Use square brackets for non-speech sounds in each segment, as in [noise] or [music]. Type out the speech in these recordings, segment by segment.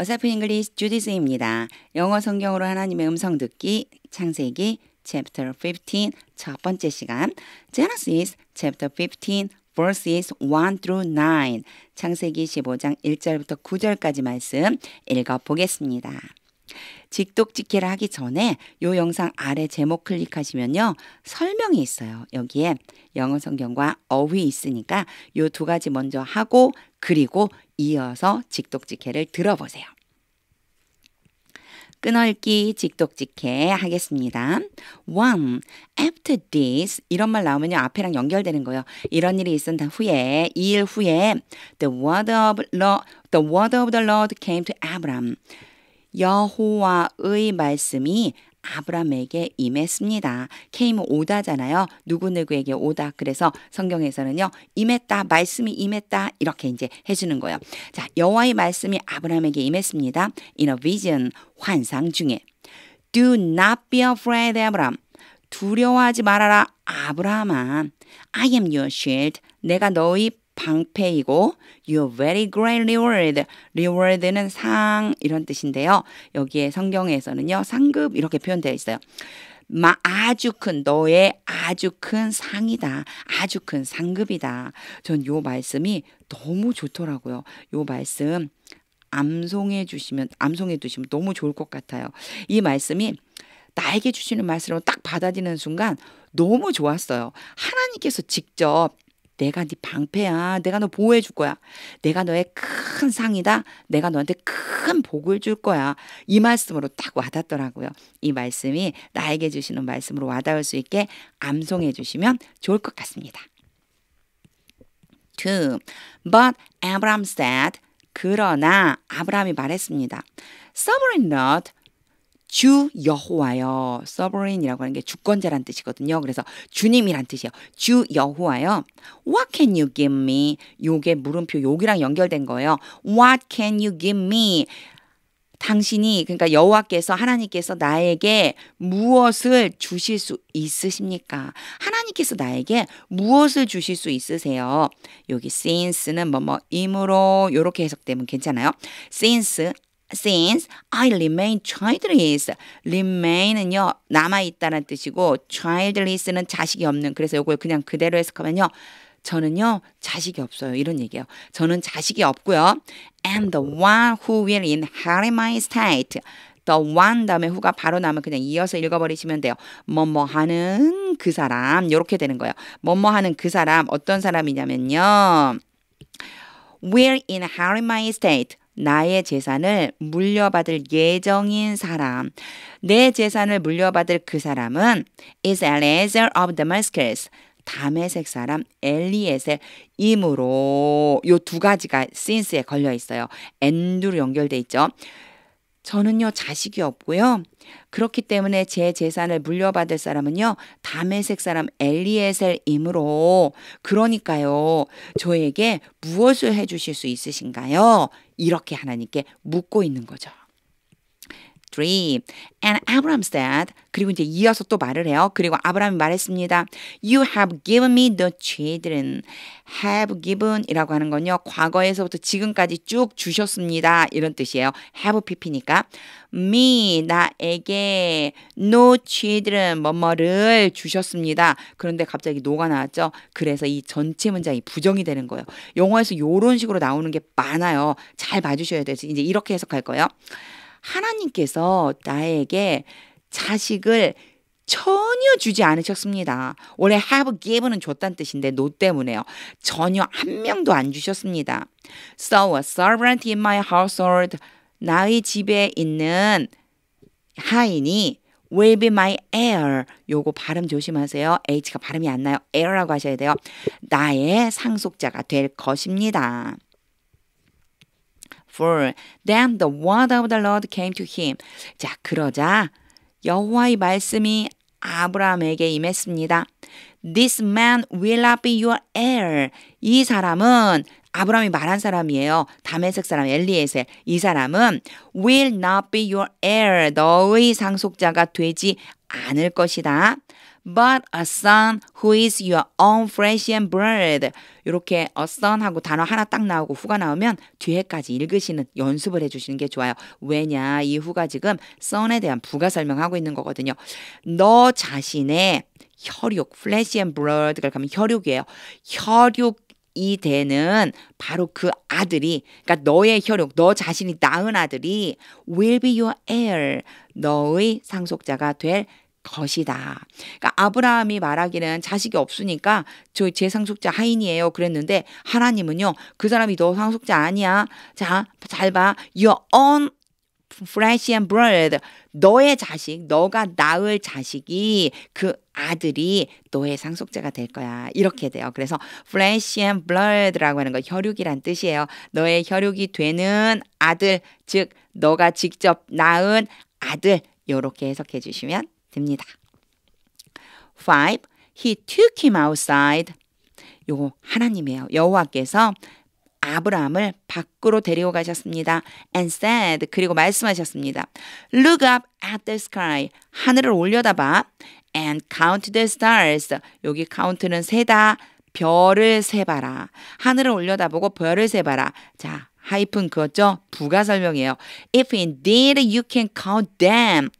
어사프 잉글리시 주디스입니다. 영어 성경으로 하나님의 음성 듣기 창세기 c h 15 첫 번째 시간 Genesis chapter 15 verses 1 through 9 창세기 15장 1절부터 9절까지 말씀 읽어 보겠습니다. 직독직기를 하기 전에 요 영상 아래 제목 클릭하시면요. 설명이 있어요. 여기에 영어 성경과 어휘 있으니까 요 두 가지 먼저 하고 그리고 이어서 직독직해를 들어보세요. 끊어기 직독직해 하겠습니다. One, after this 이런 말 나오면요 앞에랑 연결되는 거예요. 이런 일이 있은 후에 이일 후에 the word of the the word of the Lord came to Abraham. 여호와의 말씀이 아브람에게 임했습니다. 케임 오다잖아요. 누구누구에게 오다. 그래서 성경에서는요. 임했다. 말씀이 임했다. 이렇게 이제 해 주는 거예요. 자, 여호와의 말씀이 아브람에게 임했습니다. In a vision 환상 중에 Do not be afraid, Abram. 두려워하지 말아라, 아브라함아. I am your shield. 내가 너의 방패이고 you very great reward. reward는 상 이런 뜻인데요. 여기에 성경에서는요. 상급 이렇게 표현되어 있어요. 마, 아주 큰 너의 아주 큰 상이다. 아주 큰 상급이다. 전 요 말씀이 너무 좋더라고요. 요 말씀 암송해 주시면 암송해 두시면 너무 좋을 것 같아요. 이 말씀이 나에게 주시는 말씀으로 딱 받아들이는 순간 너무 좋았어요. 하나님께서 직접 내가 네 방패야. 내가 너 보호해 줄 거야. 내가 너의 큰 상이다. 내가 너한테 큰 복을 줄 거야. 이 말씀으로 딱 와닿더라고요. 이 말씀이 나에게 주시는 말씀으로 와닿을 수 있게 암송해 주시면 좋을 것 같습니다. 2. But Abraham said, 그러나 아브라함이 말했습니다. Suffer not 주 여호와여 sovereign이라고 하는 게 주권자란 뜻이거든요. 그래서 주님이란 뜻이에요. 주 여호와여 what can you give me? 요게 물음표 요기랑 연결된 거예요. what can you give me? 당신이 그러니까 여호와께서 하나님께서 나에게 무엇을 주실 수 있으십니까? 하나님께서 나에게 무엇을 주실 수 있으세요? 여기 since는 뭐뭐 임으로 요렇게 해석되면 괜찮아요. since since I remain childless. remain은요, 남아있다는 뜻이고, childless는 자식이 없는, 그래서 이걸 그냥 그대로 해석하면요. 저는요, 자식이 없어요. 이런 얘기예요. 저는 자식이 없고요. am the one who will inherit my estate. the one 다음에 w h o 가 바로 나면 그냥 이어서 읽어버리시면 돼요. 뭐 뭐 하는 그 사람. 이렇게 되는 거예요. 뭐 뭐 하는 그 사람. 어떤 사람이냐면요. will inherit my estate. 나의 재산을 물려받을 예정인 사람, 내 재산을 물려받을 그 사람은 is Eliezer of Damascus. 담메색 사람 엘리에셀이므로 요 두 가지가 since에 걸려 있어요. and로 연결돼 있죠. 저는요 자식이 없고요. 그렇기 때문에 제 재산을 물려받을 사람은요 담메색 사람 엘리에셀이므로 그러니까요 저에게 무엇을 해주실 수 있으신가요? 이렇게 하나님께 묻고 있는 거죠. dream. And Abraham said, 그리고 이제 이어서 또 말을 해요. 그리고 아브라함이 말했습니다. You have given me the children. have given이라고 하는 건요. 과거에서부터 지금까지 쭉 주셨습니다. 이런 뜻이에요. have pp니까 me 나에게 no children 뭐뭐를 주셨습니다. 그런데 갑자기 노가 나왔죠. 그래서 이 전체 문장이 부정이 되는 거예요. 영어에서 요런 식으로 나오는 게 많아요. 잘 봐주셔야 돼요. 이제 이렇게 해석할 거예요. 하나님께서 나에게 자식을 전혀 주지 않으셨습니다. 원래 have given은 줬단 뜻인데 노 때문에요. 전혀 한 명도 안 주셨습니다. So a servant in my household 나의 집에 있는 하인이 will be my heir. 요거 발음 조심하세요. h가 발음이 안 나요. heir라고 하셔야 돼요. 나의 상속자가 될 것입니다. for. Then the word of the Lord came to him. 자, 그러자 여호와의 말씀이 아브라함에게 임했습니다. This man will not be your heir. 이 사람은 아브라함이 말한 사람이에요. 다메섹 사람 엘리에셀. 이 사람은 will not be your heir. 너의 상속자가 되지 않을 것이다. but a son who is your own flesh and blood. 이렇게 a son하고 단어 하나 딱 나오고 후가 나오면 뒤에까지 읽으시는 연습을 해주시는 게 좋아요. 왜냐 이 후가 지금 son에 대한 부가 설명하고 있는 거거든요. 너 자신의 혈육, flesh and blood 그러니 혈육이에요. 혈육 이 되는 바로 그 아들이 그러니까 너의 혈육 너 자신이 낳은 아들이 will be your heir 너의 상속자가 될 것이다. 그러니까 아브라함이 말하기는 자식이 없으니까 저제 상속자 하인이에요. 그랬는데 하나님은요 그 사람이 너 상속자 아니야. 자잘 봐. Your own flesh and blood. 너의 자식, 너가 낳을 자식이 그 아들이 너의 상속자가 될 거야. 이렇게 돼요. 그래서 flesh and blood라고 하는 거 혈육이란 뜻이에요. 너의 혈육이 되는 아들, 즉 너가 직접 낳은 아들. 이렇게 해석해 주시면 됩니다. 5. He took him outside. 요거 하나님이에요. 여호와께서 아브라함을 밖으로 데리고 가셨습니다. And said 그리고 말씀하셨습니다. Look up at the sky 하늘을 올려다봐. And count the stars 여기 count는 세다 별을 세봐라. 하늘을 올려다보고 별을 세봐라. 자 하이픈 그었죠? 부가 설명이에요. If indeed you can count them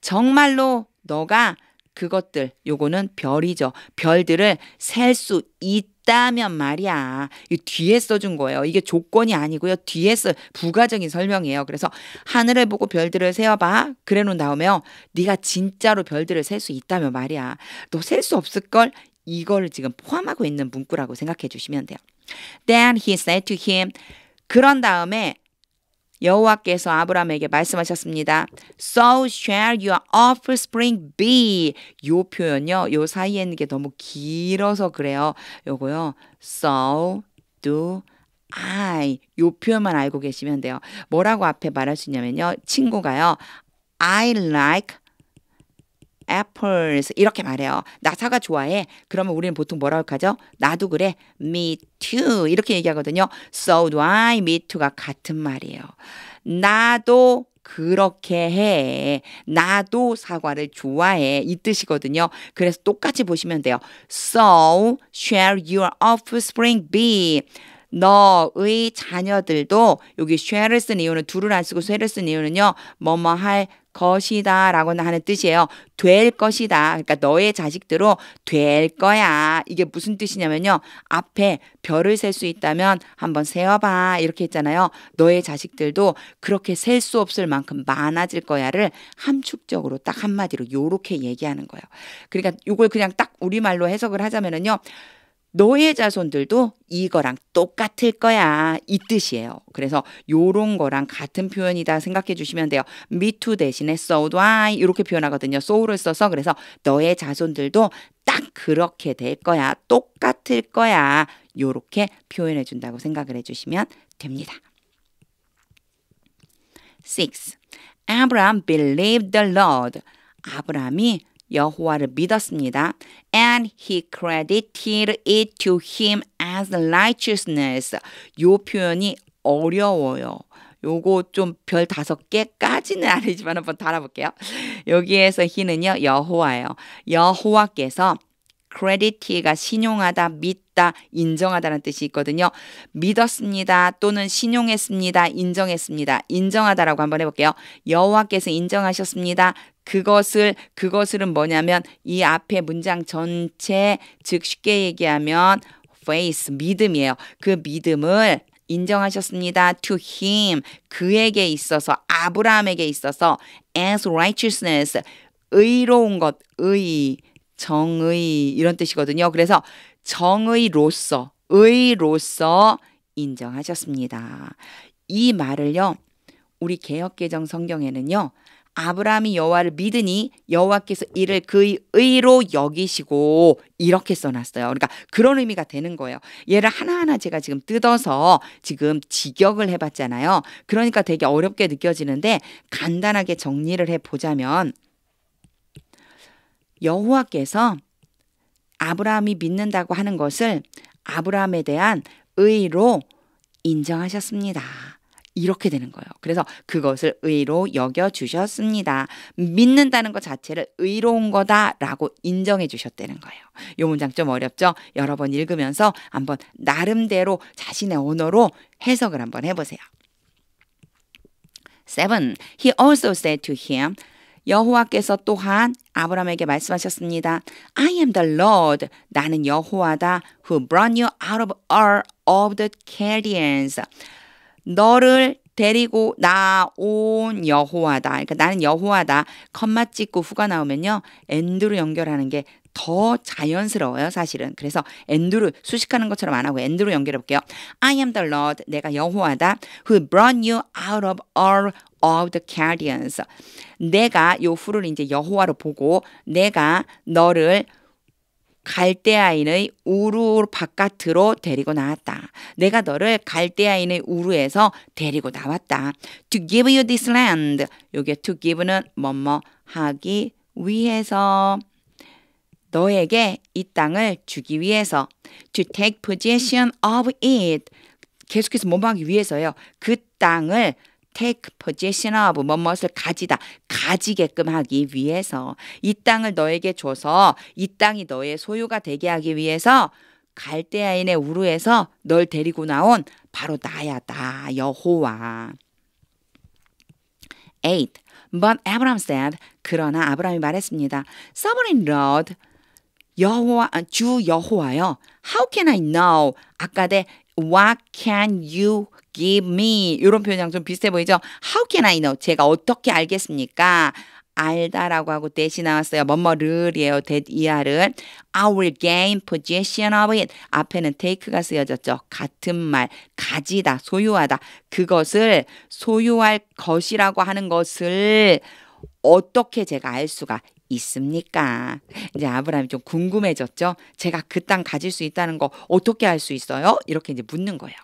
정말로 너가 그것들, 요거는 별이죠. 별들을 셀 수 있다면 말이야. 이 뒤에 써준 거예요. 이게 조건이 아니고요. 뒤에 써 부가적인 설명이에요. 그래서 하늘을 보고 별들을 세어봐. 그래 놓은 다음에요. 네가 진짜로 별들을 셀 수 있다면 말이야. 너 셀 수 없을 걸이걸 지금 포함하고 있는 문구라고 생각해 주시면 돼요. Then he said to him, 그런 다음에 여호와께서 아브라함에게 말씀하셨습니다. So shall your offspring be. 요 표현요. 요 사이에 있는 게 너무 길어서 그래요. 요거요. So do I. 요 표현만 알고 계시면 돼요. 뭐라고 앞에 말할 수 있냐면요. 친구가요. I like apples 이렇게 말해요. 나사가 좋아해. 그러면 우리는 보통 뭐라고 하죠? 나도 그래. me too 이렇게 얘기하거든요. so do I. me too가 같은 말이에요. 나도 그렇게 해. 나도 사과를 좋아해. 이 뜻이거든요. 그래서 똑같이 보시면 돼요. So shall your offspring be? 너의 자녀들도 여기 쉐를 쓴 이유는 둘을 안 쓰고 쉐를 쓴 이유는요. 뭐뭐 할 것이다 라고 하는 뜻이에요. 될 것이다. 그러니까 너의 자식대로 될 거야. 이게 무슨 뜻이냐면요. 앞에 별을 셀 수 있다면 한번 세어봐. 이렇게 했잖아요. 너의 자식들도 그렇게 셀 수 없을 만큼 많아질 거야를 함축적으로 딱 한마디로 요렇게 얘기하는 거예요. 그러니까 이걸 그냥 딱 우리말로 해석을 하자면은요. 너의 자손들도 이거랑 똑같을 거야. 이 뜻이에요. 그래서 요런 거랑 같은 표현이다 생각해 주시면 돼요. me too 대신에 so do I 이렇게 표현하거든요. so를 써서 그래서 너의 자손들도 딱 그렇게 될 거야. 똑같을 거야. 요렇게 표현해 준다고 생각을 해 주시면 됩니다. 6. Abraham believed the Lord. 아브라함이 여호와를 믿었습니다. And he credited it to him as righteousness. 요 표현이 어려워요. 요거 좀 별 다섯 개까지는 [laughs] 아니지만 한번 달아볼게요. 여기에서 히는요 여호와예요. 여호와께서 크레디티가 신용하다, 믿다, 인정하다는 뜻이 있거든요. 믿었습니다 또는 신용했습니다, 인정했습니다, 인정하다라고 한번 해볼게요. 여호와께서 인정하셨습니다. 그것을 그것을은 뭐냐면 이 앞에 문장 전체 즉 쉽게 얘기하면 f a i t 믿음이에요. 그 믿음을 인정하셨습니다. To him 그에게 있어서 아브라함에게 있어서 as righteousness 의로운 것의 정의 이런 뜻이거든요. 그래서 정의로서 의로서 인정하셨습니다. 이 말을요. 우리 개혁개정 성경에는요. 아브라함이 여호와를 믿으니 여호와께서 이를 그의 의로 여기시고 이렇게 써놨어요. 그러니까 그런 의미가 되는 거예요. 얘를 하나하나 제가 지금 뜯어서 지금 직역을 해봤잖아요. 그러니까 되게 어렵게 느껴지는데 간단하게 정리를 해보자면 여호와께서 아브라함이 믿는다고 하는 것을 아브라함에 대한 의로 인정하셨습니다. 이렇게 되는 거예요. 그래서 그것을 의로 여겨 주셨습니다. 믿는다는 것 자체를 의로운 거다라고 인정해 주셨다는 거예요. 요 문장 좀 어렵죠? 여러 번 읽으면서 한번 나름대로 자신의 언어로 해석을 한번 해 보세요. 7. He also said to him, 여호와께서 또한 아브라함에게 말씀하셨습니다. I am the Lord. 나는 여호와다. Who brought you out of all of the Chaldeans. 너를 데리고 나온 여호와다. 그러니까 나는 여호와다. 컴마 찍고 후가 나오면요. 엔드로 연결하는 게더 자연스러워요, 사실은. 그래서 앤드루 수식하는 것처럼 안 하고 앤드로 연결해 볼게요. I am the Lord, 내가 여호와다. Who brought you out of all of the Chaldeans. 내가 요 후를 이제 여호와로 보고 내가 너를 갈대아인의 우루 바깥으로 데리고 나왔다. 내가 너를 갈대아인의 우루에서 데리고 나왔다. To give you this land. 요게 to give는 뭐뭐 하기 위해서 너에게 이 땅을 주기 위해서 to take possession of it 계속해서 뭐뭐하기 위해서요. 그 땅을 take possession of 뭐뭇을 가지다 가지게끔 하기 위해서 이 땅을 너에게 줘서 이 땅이 너의 소유가 되게 하기 위해서 갈대아인의 우르에서 널 데리고 나온 바로 나야 나 여호와 8. But Abraham said 그러나 아브라함이 말했습니다. Sovereign Lord 여호와 아, 주 여호와여 how can I know 아까 대 what can you give me 이런 표현이랑 좀 비슷해 보이죠 how can I know 제가 어떻게 알겠습니까 알다라고 하고 대신 나왔어요. 뭐뭐를이에요. that 이하를 I will gain possession of it. 앞에는 take가 쓰여졌죠. 같은 말 가지다 소유하다 그것을 소유할 것이라고 하는 것을 어떻게 제가 알 수가 있습니까? 이제 아브라함이 좀 궁금해졌죠. 제가 그 땅 가질 수 있다는 거 어떻게 알수 있어요? 이렇게 이제 묻는 거예요.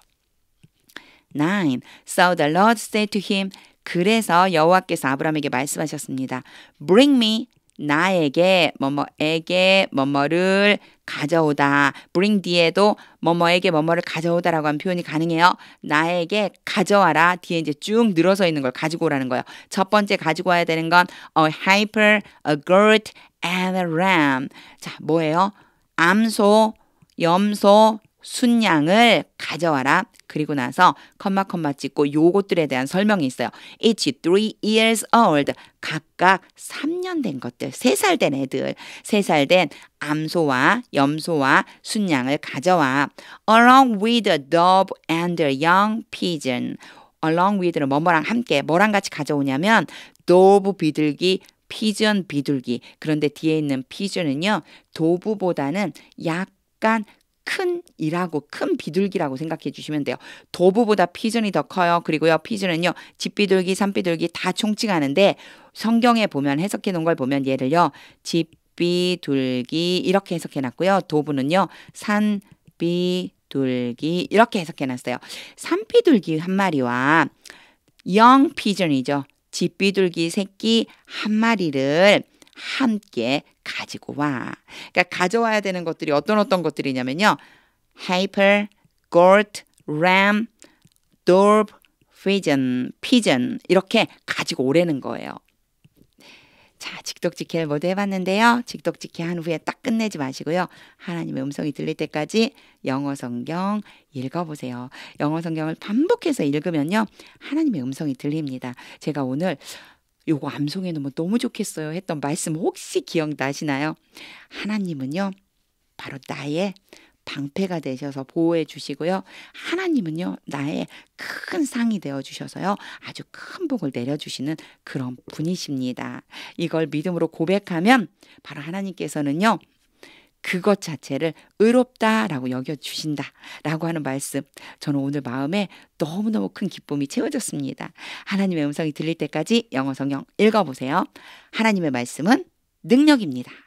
9. So the Lord said to him, 그래서 여호와께서 아브라함에게 말씀하셨습니다. Bring me 나에게 뭐뭐에게 뭐뭐를 가져오다. bring 뒤에도 뭐뭐에게 뭐뭐를 가져오다라고 하는 표현이 가능해요. 나에게 가져와라. 뒤에 이제 쭉 늘어서 있는 걸 가지고 오라는 거예요. 첫 번째 가지고 와야 되는 건 a hyper, a goat, and a ram. 자, 뭐예요? 암소, 염소, 순양을 가져와라. 그리고 나서 컴마 컴마 찍고 요것들에 대한 설명이 있어요. Each three years old. 각각 3년 된 것들, 3살 된 애들, 3살 된 암소와 염소와 순양을 가져와. Along with a dove and a young pigeon. Along with는 뭐뭐랑 함께, 뭐랑 같이 가져오냐면 dove 비둘기, 피전 비둘기. 그런데 뒤에 있는 피전은요 도브보다는 약간 큰 이라고 큰 비둘기라고 생각해 주시면 돼요. 도부보다 피전이더 커요. 그리고요 피전은요 집비둘기, 산비둘기 다 총칭하는데 성경에 보면 해석해 놓은 걸 보면 얘를요 집비둘기 이렇게 해석해 놨고요 도부는요 산비둘기 이렇게 해석해 놨어요. 산비둘기 한 마리와 영피전이죠 집비둘기 새끼 한 마리를 함께 가지고 와. 그러니까 가져와야 되는 것들이 어떤 어떤 것들이냐면요. 하이퍼, 골트, 램, 돌브, 피전, 피전 이렇게 가지고 오라는 거예요. 자, 직독직해를 모두 해봤는데요. 직독직해 한 후에 딱 끝내지 마시고요. 하나님의 음성이 들릴 때까지 영어 성경 읽어보세요. 영어 성경을 반복해서 읽으면요. 하나님의 음성이 들립니다. 제가 오늘 요거 암송해 놓으면 너무 좋겠어요 했던 말씀 혹시 기억나시나요? 하나님은요. 바로 나의 방패가 되셔서 보호해 주시고요. 하나님은요, 나의 큰 상이 되어 주셔서요, 아주 큰 복을 내려주시는 그런 분이십니다. 이걸 믿음으로 고백하면 바로 하나님께서는요, 그것 자체를 의롭다라고 여겨주신다라고 하는 말씀. 저는 오늘 마음에 너무너무 큰 기쁨이 채워졌습니다. 하나님의 음성이 들릴 때까지 영어 성경 읽어보세요. 하나님의 말씀은 능력입니다.